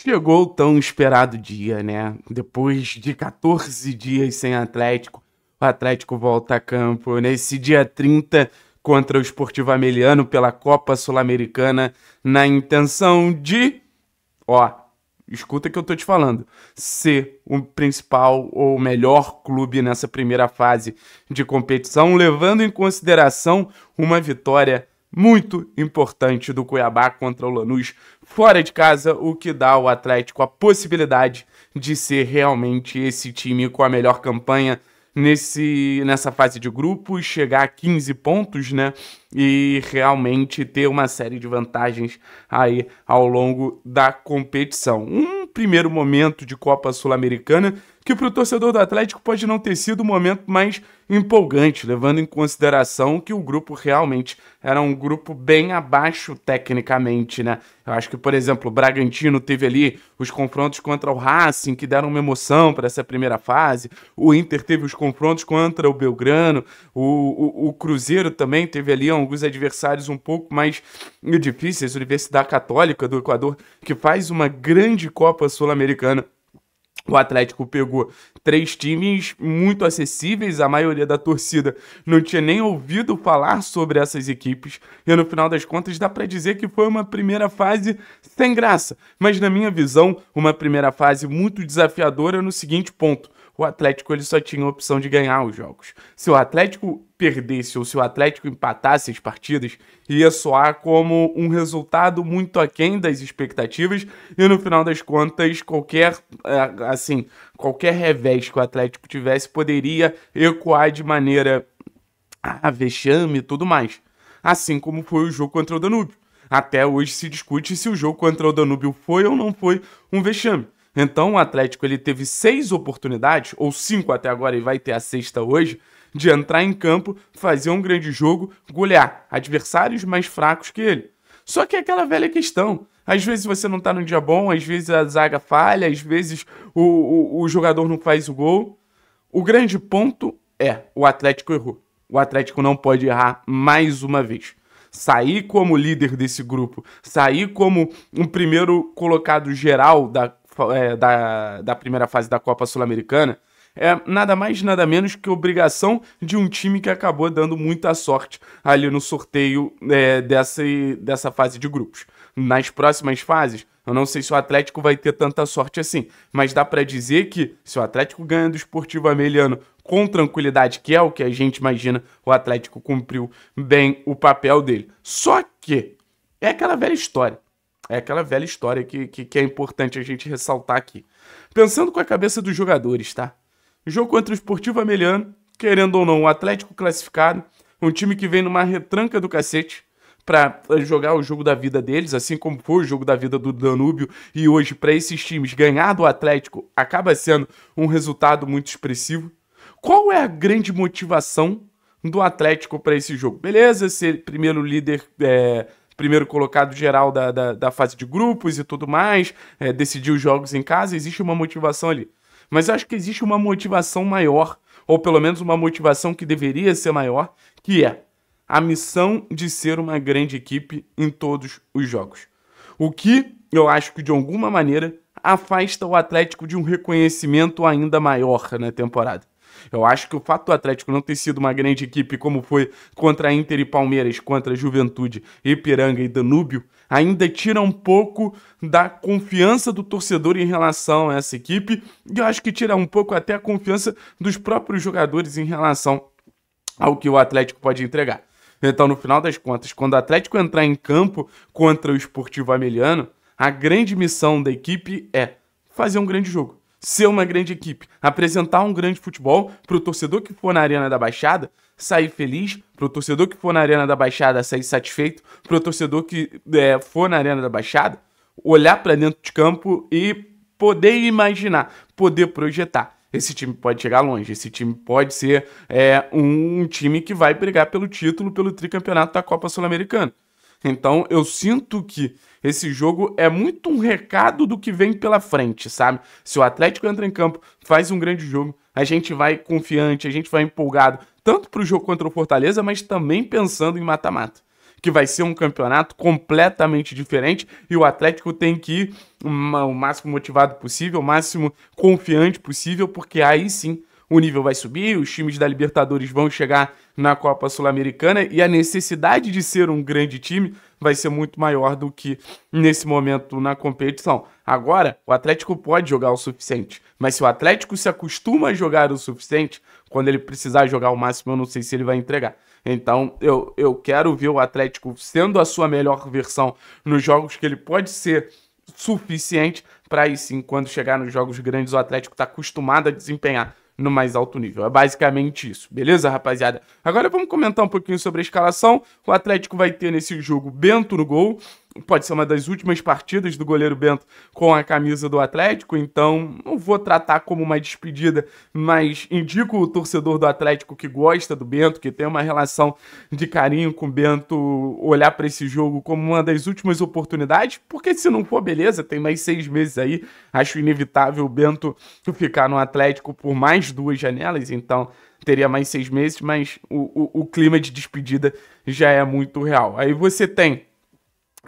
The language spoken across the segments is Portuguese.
Chegou o tão esperado dia, né? Depois de 14 dias sem Atlético, o Atlético volta a campo nesse dia 30 contra o Esportivo Ameliano pela Copa Sul-Americana na intenção de, ó, escuta que eu tô te falando, ser o principal ou melhor clube nessa primeira fase de competição, levando em consideração uma vitória muito importante do Cuiabá contra o Lanús fora de casa, o que dá ao Atlético a possibilidade de ser realmente esse time com a melhor campanha nesse, nessa fase de grupos, chegar a 15 pontos, né? E realmente ter uma série de vantagens aí ao longo da competição. Um primeiro momento de Copa Sul-Americana que para o torcedor do Atlético pode não ter sido o momento mais empolgante, levando em consideração que o grupo realmente era um grupo bem abaixo tecnicamente, né? Eu acho que, por exemplo, o Bragantino teve ali os confrontos contra o Racing, que deram uma emoção para essa primeira fase, o Inter teve os confrontos contra o Belgrano, o, o, o Cruzeiro também teve ali alguns adversários um pouco mais difíceis, Universidade Católica do Equador, que faz uma grande Copa Sul-Americana o Atlético pegou três times muito acessíveis, a maioria da torcida não tinha nem ouvido falar sobre essas equipes, e no final das contas dá para dizer que foi uma primeira fase sem graça, mas na minha visão, uma primeira fase muito desafiadora no seguinte ponto: o Atlético ele só tinha a opção de ganhar os jogos. Se o Atlético perdesse ou se o Atlético empatasse as partidas, ia soar como um resultado muito aquém das expectativas e no final das contas qualquer eh, assim, qualquer revés que o Atlético tivesse poderia ecoar de maneira ah, vexame e tudo mais. Assim como foi o jogo contra o Danúbio. Até hoje se discute se o jogo contra o Danúbio foi ou não foi um vexame. Então o Atlético ele teve seis oportunidades, ou cinco até agora, e vai ter a sexta hoje, de entrar em campo, fazer um grande jogo, golear adversários mais fracos que ele. Só que é aquela velha questão. Às vezes você não tá num dia bom, às vezes a zaga falha, às vezes o, o, o jogador não faz o gol. O grande ponto é: o Atlético errou. O Atlético não pode errar mais uma vez. Sair como líder desse grupo, sair como um primeiro colocado geral da é, da, da primeira fase da Copa Sul-Americana é nada mais nada menos que obrigação de um time que acabou dando muita sorte ali no sorteio é, dessa, dessa fase de grupos. Nas próximas fases, eu não sei se o Atlético vai ter tanta sorte assim, mas dá para dizer que se o Atlético ganha do Esportivo Ameliano com tranquilidade, que é o que a gente imagina, o Atlético cumpriu bem o papel dele. Só que é aquela velha história. É aquela velha história que, que, que é importante a gente ressaltar aqui. Pensando com a cabeça dos jogadores, tá? Jogo contra o Esportivo Ameliano, querendo ou não, o Atlético classificado, um time que vem numa retranca do cacete para jogar o jogo da vida deles, assim como foi o jogo da vida do Danúbio, e hoje para esses times ganhar do Atlético acaba sendo um resultado muito expressivo. Qual é a grande motivação do Atlético para esse jogo? Beleza, ser primeiro líder é, primeiro colocado geral da, da, da fase de grupos e tudo mais, é, decidir os jogos em casa, existe uma motivação ali. Mas eu acho que existe uma motivação maior, ou pelo menos uma motivação que deveria ser maior, que é a missão de ser uma grande equipe em todos os jogos. O que eu acho que de alguma maneira afasta o Atlético de um reconhecimento ainda maior na temporada. Eu acho que o fato do Atlético não ter sido uma grande equipe como foi contra Inter e Palmeiras, contra Juventude, Ipiranga e Danúbio, ainda tira um pouco da confiança do torcedor em relação a essa equipe, e eu acho que tira um pouco até a confiança dos próprios jogadores em relação ao que o Atlético pode entregar. Então, no final das contas, quando o Atlético entrar em campo contra o Esportivo Ameliano, a grande missão da equipe é fazer um grande jogo ser uma grande equipe, apresentar um grande futebol para o torcedor que for na Arena da Baixada sair feliz, para o torcedor que for na Arena da Baixada sair satisfeito, para o torcedor que é, for na Arena da Baixada olhar para dentro de campo e poder imaginar, poder projetar. Esse time pode chegar longe, esse time pode ser é, um, um time que vai brigar pelo título, pelo tricampeonato da Copa Sul-Americana. Então eu sinto que esse jogo é muito um recado do que vem pela frente, sabe? Se o Atlético entra em campo, faz um grande jogo, a gente vai confiante, a gente vai empolgado, tanto para o jogo contra o Fortaleza, mas também pensando em mata-mata. Que vai ser um campeonato completamente diferente e o Atlético tem que ir o máximo motivado possível, o máximo confiante possível, porque aí sim o nível vai subir, os times da Libertadores vão chegar na Copa Sul-Americana e a necessidade de ser um grande time vai ser muito maior do que nesse momento na competição. Agora, o Atlético pode jogar o suficiente, mas se o Atlético se acostuma a jogar o suficiente, quando ele precisar jogar o máximo, eu não sei se ele vai entregar. Então, eu, eu quero ver o Atlético sendo a sua melhor versão nos jogos que ele pode ser suficiente para aí sim, quando chegar nos jogos grandes, o Atlético está acostumado a desempenhar no mais alto nível. É basicamente isso, beleza, rapaziada? Agora vamos comentar um pouquinho sobre a escalação. O Atlético vai ter nesse jogo Bento no gol, pode ser uma das últimas partidas do goleiro Bento com a camisa do Atlético, então não vou tratar como uma despedida, mas indico o torcedor do Atlético que gosta do Bento, que tem uma relação de carinho com o Bento, olhar para esse jogo como uma das últimas oportunidades, porque se não for, beleza, tem mais seis meses aí, acho inevitável o Bento ficar no Atlético por mais duas janelas, então teria mais seis meses, mas o, o, o clima de despedida já é muito real. Aí você tem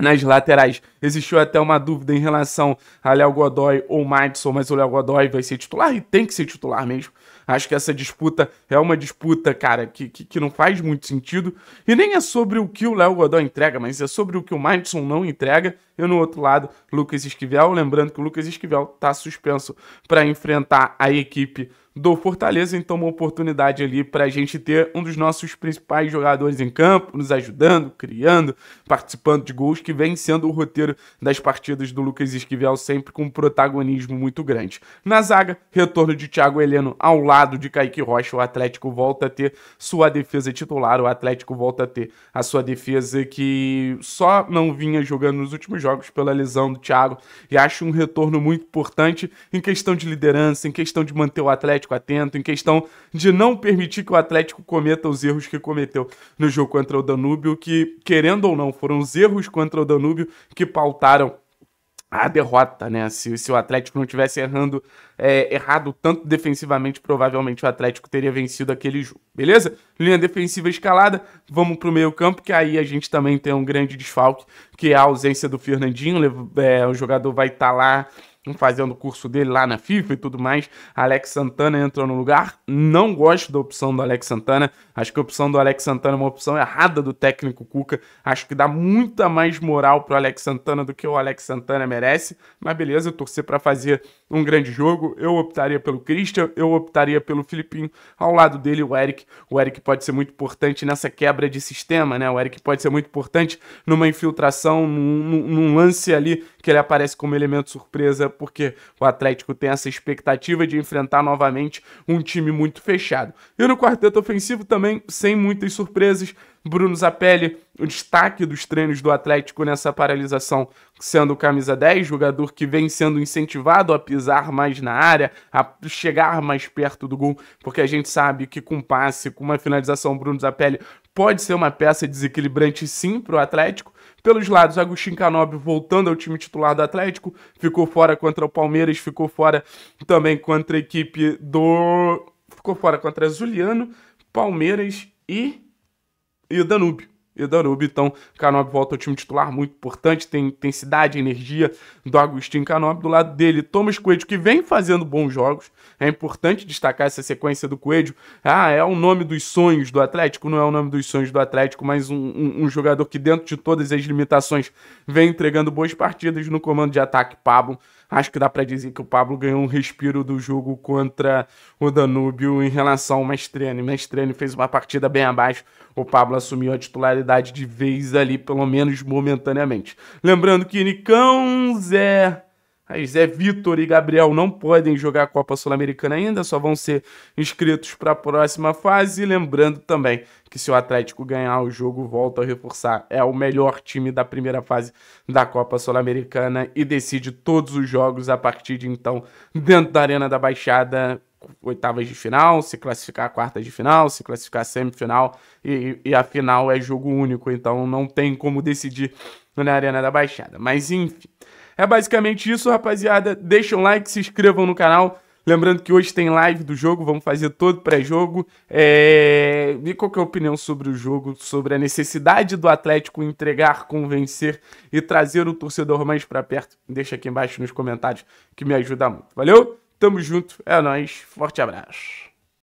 nas laterais. Existiu até uma dúvida em relação a Léo Godoy ou Madison, mas o Léo Godoy vai ser titular e tem que ser titular mesmo. Acho que essa disputa é uma disputa, cara, que, que, que não faz muito sentido. E nem é sobre o que o Léo Godoy entrega, mas é sobre o que o Madison não entrega. E no outro lado, Lucas Esquivel. Lembrando que o Lucas Esquivel está suspenso para enfrentar a equipe do Fortaleza. Então, uma oportunidade ali para a gente ter um dos nossos principais jogadores em campo, nos ajudando, criando, participando de gols, que vem sendo o roteiro das partidas do Lucas Esquivel, sempre com um protagonismo muito grande. Na zaga, retorno de Thiago Heleno ao lado de Kaique Rocha. O Atlético volta a ter sua defesa titular, o Atlético volta a ter a sua defesa que só não vinha jogando nos últimos jogos pela lesão do Thiago. E acho um retorno muito importante em questão de liderança, em questão de manter o Atlético Atlético atento, em questão de não permitir que o Atlético cometa os erros que cometeu no jogo contra o Danúbio, que, querendo ou não, foram os erros contra o Danúbio que pautaram a derrota, né? Se, se, o Atlético não tivesse errando, é, errado tanto defensivamente, provavelmente o Atlético teria vencido aquele jogo, beleza? Linha defensiva escalada, vamos pro meio campo, que aí a gente também tem um grande desfalque, que é a ausência do Fernandinho, é, o jogador vai estar tá lá fazendo o curso dele lá na FIFA e tudo mais. Alex Santana entrou no lugar. Não gosto da opção do Alex Santana. Acho que a opção do Alex Santana é uma opção errada do técnico Cuca. Acho que dá muita mais moral pro Alex Santana do que o Alex Santana merece. Mas beleza, torcer para fazer um grande jogo. Eu optaria pelo Christian, eu optaria pelo Filipinho. Ao lado dele, o Eric. O Eric pode ser muito importante nessa quebra de sistema, né? O Eric pode ser muito importante numa infiltração, num, num lance ali que ele aparece como elemento surpresa porque o Atlético tem essa expectativa de enfrentar novamente um time muito fechado. E no quarteto ofensivo também, sem muitas surpresas, Bruno Zapelli, o destaque dos treinos do Atlético nessa paralisação, sendo o camisa 10, jogador que vem sendo incentivado a pisar mais na área, a chegar mais perto do gol, porque a gente sabe que com passe, com uma finalização, Bruno Zapelli pode ser uma peça desequilibrante sim para o Atlético. Pelos lados, Agostinho Canobi voltando ao time titular do Atlético, ficou fora contra o Palmeiras, ficou fora também contra a equipe do. Ficou fora contra Juliano, Palmeiras e e o Danúbio. E o Danúbio, então, Canobi volta ao time titular, muito importante, tem intensidade, energia do Agostinho Canobi. Do lado dele, Thomas Coelho, que vem fazendo bons jogos. É importante destacar essa sequência do Coelho. Ah, é o nome dos sonhos do Atlético? Não é o nome dos sonhos do Atlético, mas um, um, um jogador que, dentro de todas as limitações, vem entregando boas partidas no comando de ataque Pablo acho que dá para dizer que o Pablo ganhou um respiro do jogo contra o Danúbio em relação ao Mastriani. O Mastriani fez uma partida bem abaixo, o Pablo assumiu a titularidade de vez ali, pelo menos momentaneamente. Lembrando que Nicão Zé mas Zé Vitor e Gabriel não podem jogar a Copa Sul-Americana ainda, só vão ser inscritos para a próxima fase. E lembrando também que se o Atlético ganhar o jogo, volta a reforçar. É o melhor time da primeira fase da Copa Sul-Americana e decide todos os jogos a partir de então dentro da Arena da Baixada oitavas de final, se classificar a quartas de final, se classificar a semifinal e, e, a final é jogo único, então não tem como decidir na Arena da Baixada. Mas enfim, é basicamente isso, rapaziada. Deixa um like, se inscrevam no canal. Lembrando que hoje tem live do jogo, vamos fazer todo pré-jogo. É... E qual que é a opinião sobre o jogo, sobre a necessidade do Atlético entregar, convencer e trazer o torcedor mais para perto? Deixa aqui embaixo nos comentários que me ajuda muito. Valeu? Tamo junto, é nóis, forte abraço.